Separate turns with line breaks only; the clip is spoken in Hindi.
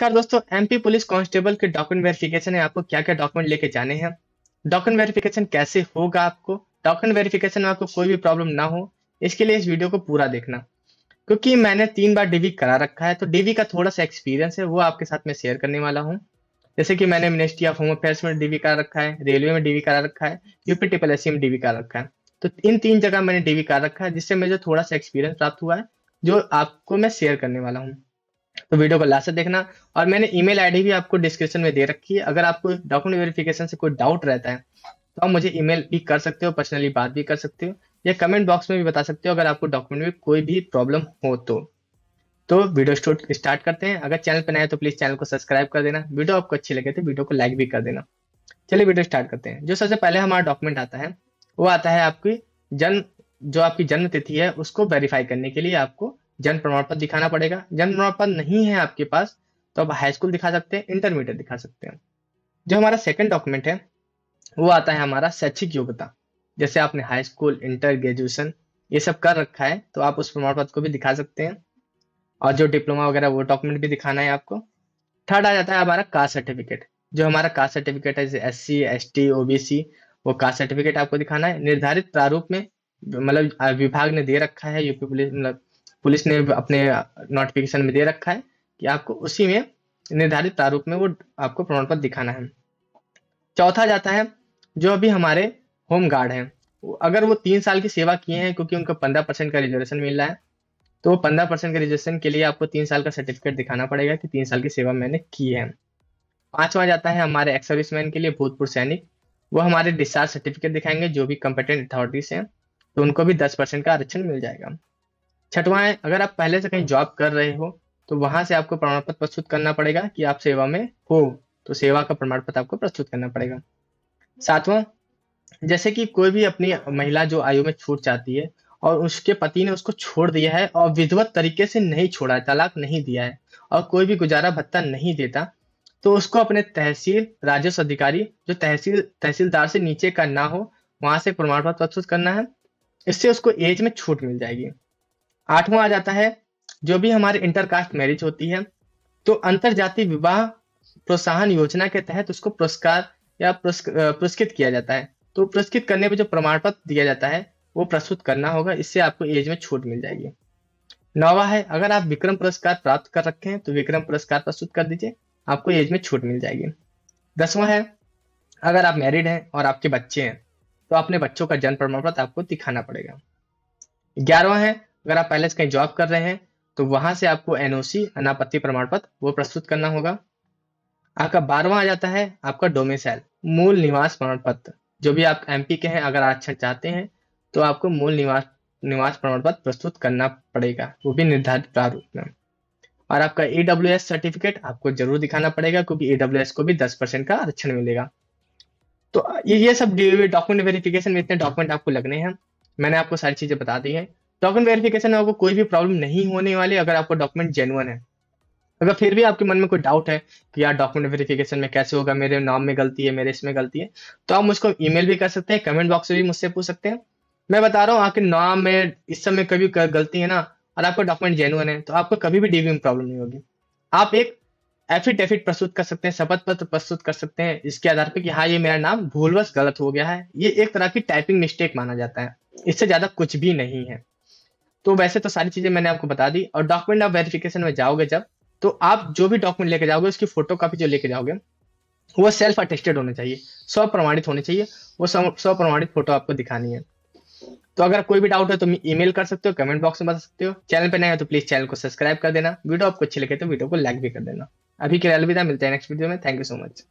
नमस्कार दोस्तों एमपी पुलिस कांस्टेबल के डॉक्यूमेंट वेरिफिकेशन है आपको क्या क्या डॉक्यूमेंट लेके जाने हैं डॉक्यूमेंट वेरिफिकेशन कैसे होगा आपको डॉक्यूमेंट वेरिफिकेशन में आपको कोई भी प्रॉब्लम ना हो इसके लिए इस वीडियो को पूरा देखना क्योंकि मैंने तीन बार डीवी करा रखा है तो डीवी का थोड़ा सा एक्सपीरियंस है वो आपके साथ में शेयर करने वाला हूँ जैसे कि मैंने मिनिस्ट्री ऑफ होम अफेयर्स में डीवी करा रखा है रेलवे में डीवी करा रखा है यूपी ट्रिपल एस में डीवी करा रखा है तो इन तीन जगह मैंने डीवी करा रखा है जिससे मुझे थोड़ा सा एक्सपीरियंस प्राप्त हुआ है जो आपको मैं शेयर करने वाला हूँ तो वीडियो को लास्ट से देखना और मैंने ईमेल आईडी भी आपको डिस्क्रिप्शन में दे रखी है अगर आपको डॉक्यूमेंट वेरिफिकेशन से कोई डाउट रहता है तो आप मुझे ईमेल भी कर सकते हो पर्सनली बात भी कर सकते हो या कमेंट बॉक्स में भी बता सकते हो अगर आपको डॉक्यूमेंट में कोई भी प्रॉब्लम हो तो तो वीडियो स्टार्ट करते हैं अगर चैनल पर नए तो प्लीज चैनल को सब्सक्राइब कर देना वीडियो आपको अच्छी लगे तो वीडियो को लाइक भी कर देना चलिए वीडियो स्टार्ट करते हैं जो सबसे पहले हमारा डॉक्यूमेंट आता है वो आता है आपकी जन्म जो आपकी जन्म तिथि है उसको वेरीफाई करने के लिए आपको जन्म प्रमाण पत्र दिखाना पड़ेगा जन्म प्रमाण पत्र नहीं है आपके पास तो आप हाई स्कूल दिखा सकते हैं इंटरमीडिएट दिखा सकते हैं जो हमारा सेकंड डॉक्यूमेंट है वो आता है हमारा शैक्षिक योग्यता जैसे आपने हाई स्कूल इंटर ग्रेजुएशन ये सब कर रखा है तो आप उस प्रमाण पत्र को भी दिखा सकते हैं और जो डिप्लोमा वगैरह वो डॉक्यूमेंट भी दिखाना है आपको थर्ड आ जाता है हमारा कास्ट सर्टिफिकेट जो हमारा कास्ट सर्टिफिकेट है जैसे S C S T O B C वो कास्ट सर्टिफिकेट आपको दिखाना है निर्धारित प्रारूप में मतलब विभाग ने दे रखा है यूपी पुलिस मतलब पुलिस ने अपने नोटिफिकेशन में दे रखा है कि आपको उसी में निर्धारित प्रारूप में वो आपको प्रमाण पत्र दिखाना है चौथा जाता है जो अभी हमारे होम गार्ड हैं अगर वो तीन साल की सेवा किए हैं क्योंकि उनको पंद्रह परसेंट का रिजर्वेशन मिल रहा है तो वो पंद्रह परसेंट के रिजर्वेशन के लिए आपको तीन साल का सर्टिफिकेट दिखाना पड़ेगा कि तीन साल की सेवा मैंने की है पांचवा जाता है हमारे एक्स सर्विसमैन के लिए भूतपूर्व सैनिक वो हमारे डिस्चार्ज सर्टिफिकेट दिखाएंगे जो भी कम्पिटेंट अथॉरिटीज हैं तो उनको भी दस परसेंट का आरक्षण मिल जाएगा छठवा है अगर आप पहले से कहीं जॉब कर रहे हो तो वहां से आपको प्रमाण पत्र प्रस्तुत करना पड़ेगा कि आप सेवा में हो तो सेवा का प्रमाण पत्र आपको प्रस्तुत करना पड़ेगा सातवां जैसे कि कोई भी अपनी महिला जो आयु में छूट चाहती है और उसके पति ने उसको छोड़ दिया है और विधवत तरीके से नहीं छोड़ा है तलाक नहीं दिया है और कोई भी गुजारा भत्ता नहीं देता तो उसको अपने तहसील राजस्व अधिकारी जो तहसील तहसीलदार से नीचे का ना हो वहां से प्रमाण पत्र प्रस्तुत करना है इससे उसको एज में छूट मिल जाएगी आठवां आ जाता है जो भी हमारे इंटरकास्ट मैरिज होती है तो अंतर जाति विवाह प्रोत्साहन योजना के तहत उसको पुरस्कार या पुरस्कृत किया जाता है तो पुरस्कृत करने पर जो प्रमाण पत्र दिया जाता है वो प्रस्तुत करना होगा इससे आपको एज में छूट मिल जाएगी नौवा है अगर आप विक्रम पुरस्कार प्राप्त कर रखे हैं तो विक्रम पुरस्कार प्रस्तुत कर दीजिए आपको एज में छूट मिल जाएगी दसवां है अगर आप मैरिड हैं और आपके बच्चे हैं तो अपने बच्चों का जन्म प्रमाण पत्र आपको दिखाना पड़ेगा ग्यारहवा है अगर आप पहले से कहीं जॉब कर रहे हैं तो वहां से आपको एनओसी अनापत्ति प्रमाण पत्र वो प्रस्तुत करना होगा आपका बारहवा आ जाता है आपका डोमिसाइल मूल निवास प्रमाण पत्र जो भी आप एमपी के हैं अगर आरक्षण चाहते हैं तो आपको मूल निवास निवास प्रमाण पत्र प्रस्तुत करना पड़ेगा वो भी निर्धारित प्रारूप में और आपका ईडब्ल्यू e सर्टिफिकेट आपको जरूर दिखाना पड़ेगा क्योंकि ईडब्ल्यू e को भी दस परसेंट का आरक्षण मिलेगा तो ये ये सब डॉक्यूमेंट वेरिफिकेशन में इतने डॉक्यूमेंट आपको लगने हैं मैंने आपको सारी चीजें बता दी है डॉक्यूमेंट वेरिफिकेशन में आपको कोई भी प्रॉब्लम नहीं होने वाली अगर आपका डॉक्यूमेंट जेनुअन है अगर फिर भी आपके मन में कोई डाउट है कि यार डॉक्यूमेंट वेरिफिकेशन में कैसे होगा मेरे नाम में गलती है मेरे इसमें गलती है तो आप मुझको ईमेल भी कर सकते हैं कमेंट बॉक्स में भी मुझसे पूछ सकते हैं मैं बता रहा हूँ आपके नाम में इस समय कभी गलती है ना और आपका डॉक्यूमेंट जेनुअन है तो आपको कभी भी डीवी में प्रॉब्लम नहीं होगी आप एक एफिडेविट प्रस्तुत कर सकते हैं शपथ पत्र प्रस्तुत कर सकते हैं इसके आधार पर कि हाँ ये मेरा नाम भूलवश गलत हो गया है ये एक तरह की टाइपिंग मिस्टेक माना जाता है इससे ज्यादा कुछ भी नहीं है तो वैसे तो सारी चीजें मैंने आपको बता दी और डॉक्यूमेंट आप वेरिफिकेशन में जाओगे जब तो आप जो भी डॉक्यूमेंट लेके जाओगे उसकी फोटो कापी जो लेके जाओगे वो सेल्फ अटेस्टेड होने चाहिए स्व प्रमाणित होने चाहिए वो स्व प्रमाणित फोटो आपको दिखानी है तो अगर कोई भी डाउट है तो ईमेल कर सकते हो कमेंट बॉक्स में बता सकते हो चैनल पे नए हो तो प्लीज चैनल को सब्सक्राइब कर देना वीडियो आपको अच्छी लगे तो वीडियो को लाइक भी कर देना अभी के लिए अलविदा मिलते हैं नेक्स्ट वीडियो में थैंक यू सो मच